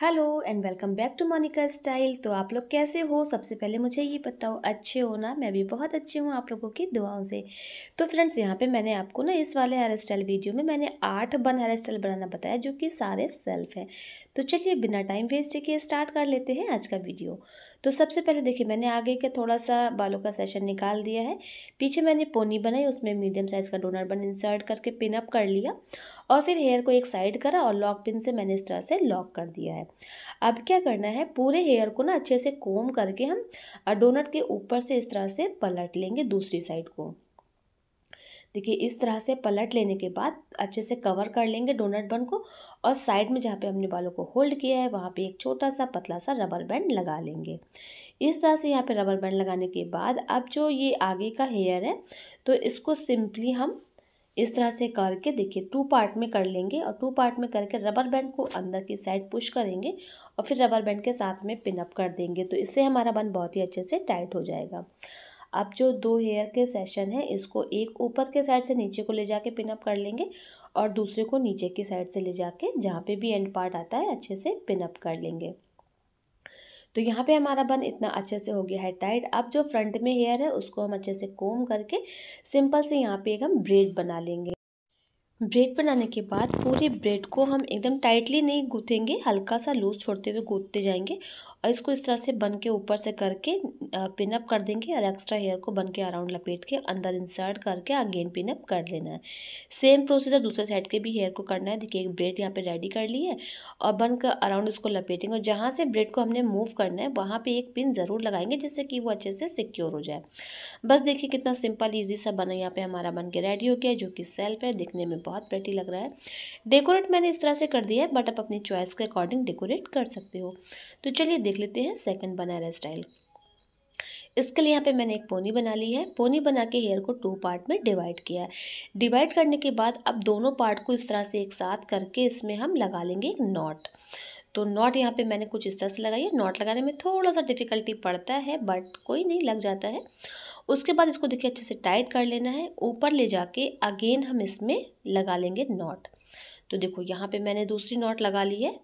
hello and welcome back to Monika style तो आप लोग कैसे हो सबसे पहले मुझे ये बताओ अच्छे हो ना मैं भी बहुत अच्छी हूँ आप लोगों की दुआओं से तो फ्रेंड्स यहाँ पे मैंने आपको ना इस वाले हेयर स्टाइल वीडियो में मैंने आठ बन हेयर स्टाइल बनाना बताया जो कि सारे सेल्फ हैं तो चलिए बिना टाइम वेस्ट किए स्टार्ट कर लेते हैं आज का वीडियो तो सबसे पहले देखिए मैंने आगे का थोड़ा सा बालों का सेशन निकाल दिया है पीछे मैंने पोनी बनाई उसमें मीडियम साइज़ का डोनर बन इंसर्ट करके पिनअप कर लिया और फिर हेयर को एक साइड करा और लॉक पिन से मैंने इस तरह से लॉक कर दिया है है अब क्या करना है पूरे हेयर को ना अच्छे से कोम करके हम डोनट के ऊपर से इस तरह से पलट लेंगे दूसरी साइड को देखिए इस तरह से पलट लेने के बाद अच्छे से कवर कर लेंगे डोनट बन को और साइड में जहाँ पे हमने बालों को होल्ड किया है वहाँ पे एक छोटा सा पतला सा रबर बैंड लगा लेंगे इस तरह से यहाँ पे रबर बैंड लगाने के बाद अब जो ये आगे का हेयर है तो इसको सिंपली हम इस तरह से करके देखिए टू पार्ट में कर लेंगे और टू पार्ट में करके रबर बैंड को अंदर की साइड पुश करेंगे और फिर रबर बैंड के साथ में पिनअप कर देंगे तो इससे हमारा बन बहुत ही अच्छे से टाइट हो जाएगा अब जो दो हेयर के सेशन है इसको एक ऊपर के साइड से नीचे को ले जाके पिनअप कर लेंगे और दूसरे को नीचे की साइड से ले जाके जहाँ पे भी एंड पार्ट आता है अच्छे से पिनअप कर लेंगे तो यहाँ पे हमारा बन इतना अच्छे से हो गया है टाइट अब जो फ्रंट में हेयर है उसको हम अच्छे से कोम करके सिंपल से यहाँ पे एक हम ब्रेड बना लेंगे ब्रेड बनाने के बाद पूरे ब्रेड को हम एकदम टाइटली नहीं गूँथेंगे हल्का सा लूज छोड़ते हुए गूँथते जाएंगे और इसको इस तरह से बन के ऊपर से करके पिनअप कर देंगे और एक्स्ट्रा हेयर को बन के अराउंड लपेट के अंदर इंसर्ट करके अगेन पिनअप कर लेना है सेम प्रोसीजर दूसरे साइड के भी हेयर को करना है देखिए एक ब्रेड यहाँ पर रेडी कर ली है और बन कर अराउंड उसको लपेटेंगे और जहाँ से ब्रेड को हमने मूव करना है वहाँ पर एक पिन ज़रूर लगाएंगे जिससे कि वो अच्छे से सिक्योर हो जाए बस देखिए कितना सिंपल ईजी सा बना यहाँ पर हमारा बन के रेडी हो गया जो कि सेल्फ है दिखने में बहुत बहुत प्रेटी लग रहा है डेकोरेट मैंने इस तरह से कर दिया है बट आप अपनी चॉइस के अकॉर्डिंग डेकोरेट कर सकते हो तो चलिए देख लेते हैं सेकंड बनारा स्टाइल इसके लिए यहाँ पे मैंने एक पोनी बना ली है पोनी बना के हेयर को टू पार्ट में डिवाइड किया है डिवाइड करने के बाद अब दोनों पार्ट को इस तरह से एक साथ करके इसमें हम लगा लेंगे एक नॉट तो नॉट यहाँ पे मैंने कुछ इस तरह से लगाई है नॉट लगाने में थोड़ा सा डिफ़िकल्टी पड़ता है बट कोई नहीं लग जाता है उसके बाद इसको देखिए अच्छे से टाइट कर लेना है ऊपर ले जाके अगेन हम इसमें लगा लेंगे नॉट तो देखो यहाँ पे मैंने दूसरी नॉट लगा ली है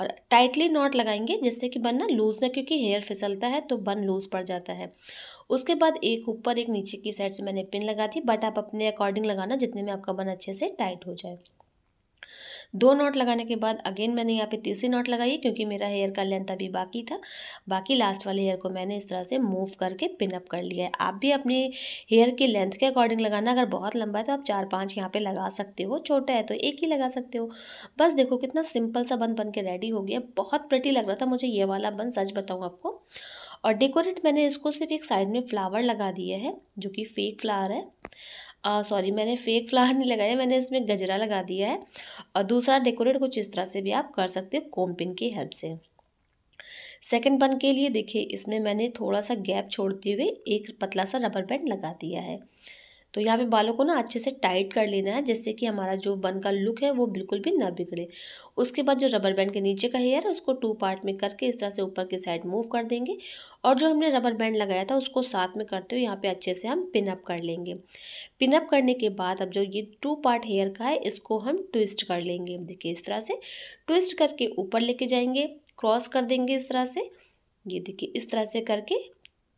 और टाइटली नॉट लगाएंगे जिससे कि बन ना लूज़ ना क्योंकि हेयर फिसलता है तो बन लूज़ पड़ जाता है उसके बाद एक ऊपर एक नीचे की साइड से मैंने पिन लगा थी बट आप अपने अकॉर्डिंग लगाना जितने में आपका बन अच्छे से टाइट हो जाए दो नॉट लगाने के बाद अगेन मैंने यहाँ पे तीसरी नॉट लगाई क्योंकि मेरा हेयर का लेंथ अभी बाकी था बाकी लास्ट वाले हेयर को मैंने इस तरह से मूव करके पिनअप कर लिया है आप भी अपने हेयर की लेंथ के अकॉर्डिंग लगाना अगर बहुत लंबा है तो आप चार पाँच यहाँ पे लगा सकते हो छोटा है तो एक ही लगा सकते हो बस देखो कितना सिंपल सा बन बन के रेडी हो गया बहुत प्रटी लग रहा था मुझे ये वाला बन सच बताऊँ आपको और डेकोरेट मैंने इसको सिर्फ एक साइड में फ्लावर लगा दिया है जो कि फेक फ्लावर है सॉरी मैंने फेक फ्लावर नहीं लगाया मैंने इसमें गजरा लगा दिया है और दूसरा डेकोरेट कुछ इस तरह से भी आप कर सकते हो कोम्पिन की हेल्प से सेकंड बन के लिए देखिए इसमें मैंने थोड़ा सा गैप छोड़ते हुए एक पतला सा रबर बैंड लगा दिया है तो यहाँ पे बालों को ना अच्छे से टाइट कर लेना है जिससे कि हमारा जो बन का लुक है वो बिल्कुल भी ना बिगड़े उसके बाद जो रबर बैंड के नीचे का हेयर है उसको टू पार्ट में करके इस तरह से ऊपर की साइड मूव कर देंगे और जो हमने रबर बैंड लगाया था उसको साथ में करते हुए यहाँ पर अच्छे से हम पिनअप कर लेंगे पिनअप करने के बाद अब जो ये टू पार्ट हेयर का है इसको हम ट्विस्ट कर लेंगे देखिए इस तरह से ट्विस्ट करके ऊपर लेके जाएंगे क्रॉस कर देंगे इस तरह से ये देखिए इस तरह से करके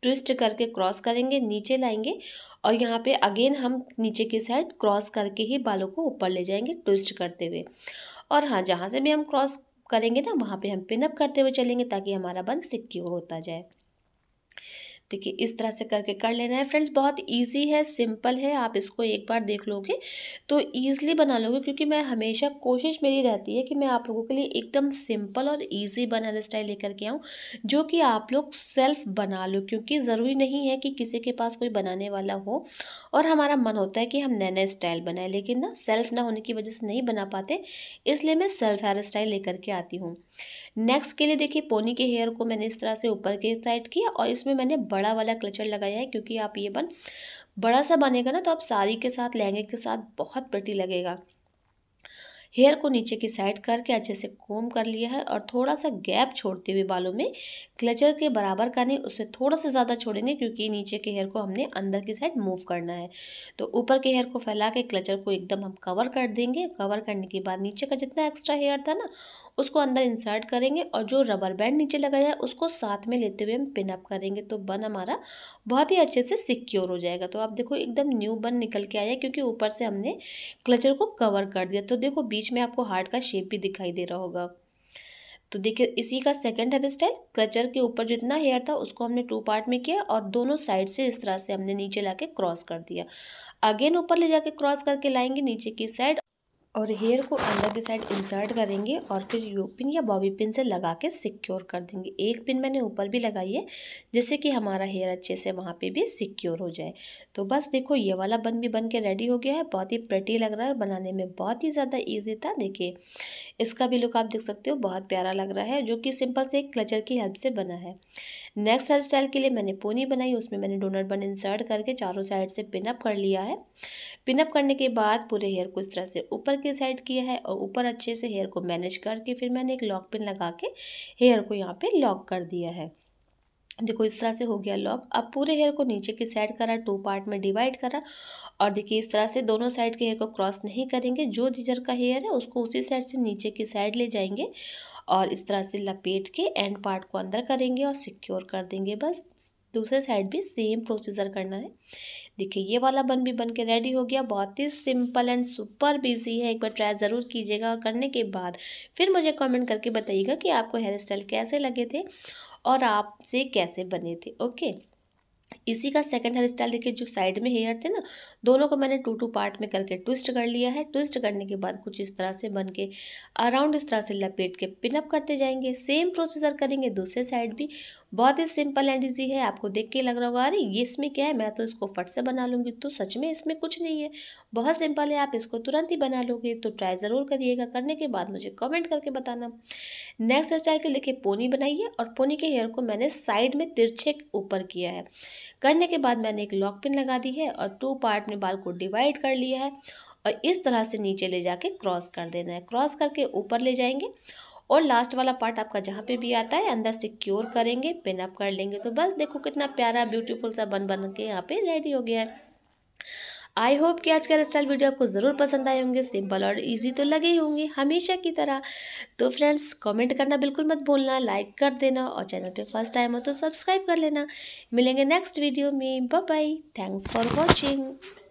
ट्विस्ट करके क्रॉस करेंगे नीचे लाएंगे और यहाँ पे अगेन हम नीचे की साइड क्रॉस करके ही बालों को ऊपर ले जाएंगे ट्विस्ट करते हुए और हाँ जहाँ से भी हम क्रॉस करेंगे ना वहाँ पे हम पिनअप करते हुए चलेंगे ताकि हमारा बन सिक्योर होता जाए देखिए इस तरह से करके कर लेना है फ्रेंड्स बहुत ईजी है सिंपल है आप इसको एक बार देख लोगे तो इजीली बना लोगे क्योंकि मैं हमेशा कोशिश मेरी रहती है कि मैं आप लोगों के लिए एकदम सिंपल और ईजी बनाना स्टाइल लेकर के आऊँ जो कि आप लोग सेल्फ बना लो क्योंकि ज़रूरी नहीं है कि किसी के पास कोई बनाने वाला हो और हमारा मन होता है कि हम नए नए स्टाइल बनाए लेकिन ना सेल्फ ना होने की वजह से नहीं बना पाते इसलिए मैं सेल्फ हेयर स्टाइल लेकर के आती हूँ नेक्स्ट के लिए देखिए पोनी के हेयर को मैंने इस तरह से ऊपर के साइड किया और इसमें मैंने बड़ा वाला क्लचर लगाया है क्योंकि आप ये बन बड़ा सा बनेगा ना तो आप साड़ी के साथ लहंगे के साथ बहुत प्रटी लगेगा हेयर को नीचे की साइड करके अच्छे से कोम कर लिया है और थोड़ा सा गैप छोड़ते हुए बालों में क्लचर के बराबर का नहीं उससे थोड़ा सा ज़्यादा छोड़ेंगे क्योंकि नीचे के हेयर को हमने अंदर की साइड मूव करना है तो ऊपर के हेयर को फैला के क्लचर को एकदम हम कवर कर देंगे कवर करने के बाद नीचे का जितना एक्स्ट्रा हेयर था ना उसको अंदर इंसर्ट करेंगे और जो रबर बैंड नीचे लगाया है उसको साथ में लेते हुए हम पिनअप करेंगे तो बन हमारा बहुत ही अच्छे से सिक्योर हो जाएगा तो आप देखो एकदम न्यू बन निकल के आया क्योंकि ऊपर से हमने क्लचर को कवर कर दिया तो देखो बीच बीच में आपको हार्ट का शेप भी दिखाई दे रहा होगा तो देखिए इसी का सेकंड हेयर स्टाइल क्लचर के ऊपर जितना हेयर था उसको हमने टू पार्ट में किया और दोनों साइड से इस तरह से हमने नीचे लाके क्रॉस कर दिया अगेन ऊपर ले जाके क्रॉस करके लाएंगे नीचे की साइड और हेयर को अंदर की साइड इंसर्ट करेंगे और फिर यू पिन या बॉबी पिन से लगा के सिक्योर कर देंगे एक पिन मैंने ऊपर भी लगाई है जिससे कि हमारा हेयर अच्छे से वहाँ पे भी सिक्योर हो जाए तो बस देखो ये वाला बन भी बन के रेडी हो गया है बहुत ही प्रटी लग रहा है बनाने में बहुत ही ज़्यादा ईजी था देखिए इसका भी लुक आप देख सकते हो बहुत प्यारा लग रहा है जो कि सिंपल से एक क्लचर की हेल्प से बना है नेक्स्ट हेयर स्टाइल के लिए मैंने पोनी बनाई उसमें मैंने डोनट बन इंसर्ट करके चारों साइड से पिनअप कर लिया है पिनअप करने के बाद पूरे हेयर को इस तरह से ऊपर करके सेट किया है और ऊपर अच्छे से हेयर को मैनेज करके फिर मैंने एक लॉक पिन लगा के हेयर को यहाँ पे लॉक कर दिया है देखो इस तरह से हो गया लॉक अब पूरे हेयर को नीचे की साइड करा टू पार्ट में डिवाइड करा और देखिए इस तरह से दोनों साइड के हेयर को क्रॉस नहीं करेंगे जो जिजर का हेयर है उसको उसी साइड से नीचे की साइड ले जाएंगे और इस तरह से लपेट के एंड पार्ट को अंदर करेंगे और सिक्योर कर देंगे बस दूसरे साइड भी सेम प्रोसीजर करना है देखिए ये वाला बन भी बन के रेडी हो गया बहुत ही सिंपल एंड सुपर बिजी है एक बार ट्राई ज़रूर कीजिएगा और करने के बाद फिर मुझे कमेंट करके बताइएगा कि आपको हेयर स्टाइल कैसे लगे थे और आपसे कैसे बने थे ओके इसी का सेकंड हेयर स्टाइल देखिए जो साइड में हेयर थे ना दोनों को मैंने टू टू पार्ट में करके ट्विस्ट कर लिया है ट्विस्ट करने के बाद कुछ इस तरह से बन के अराउंड इस तरह से लपेट के पिनअप करते जाएंगे सेम प्रोसीजर करेंगे दूसरे साइड भी बहुत ही सिंपल एंड ईजी है आपको देख के लग रहा होगा अरे ये इसमें क्या है मैं तो इसको फट से बना लूँगी तो सच में इसमें कुछ नहीं है बहुत सिंपल है आप इसको तुरंत ही बना लोगे तो ट्राई ज़रूर करिएगा करने के बाद मुझे कमेंट करके बताना नेक्स्ट स्टाइल के लिखे पोनी बनाइए और पोनी के हेयर को मैंने साइड में तिरछे ऊपर किया है करने के बाद मैंने एक लॉक पिन लगा दी है और टू पार्ट में बाल को डिवाइड कर लिया है और इस तरह से नीचे ले जाके क्रॉस कर देना है क्रॉस करके ऊपर ले जाएंगे और लास्ट वाला पार्ट आपका जहाँ पे भी आता है अंदर सिक्योर करेंगे पिन अप कर लेंगे तो बस देखो कितना प्यारा ब्यूटीफुल सा बन बन के यहाँ पे रेडी हो गया है आई होप कि आज का स्टाइल वीडियो आपको ज़रूर पसंद आए होंगे सिंपल और इजी तो लगे ही होंगे हमेशा की तरह तो फ्रेंड्स कमेंट करना बिल्कुल मत भूलना लाइक कर देना और चैनल पे फर्स्ट टाइम हो तो सब्सक्राइब कर लेना मिलेंगे नेक्स्ट वीडियो में bye bye thanks for watching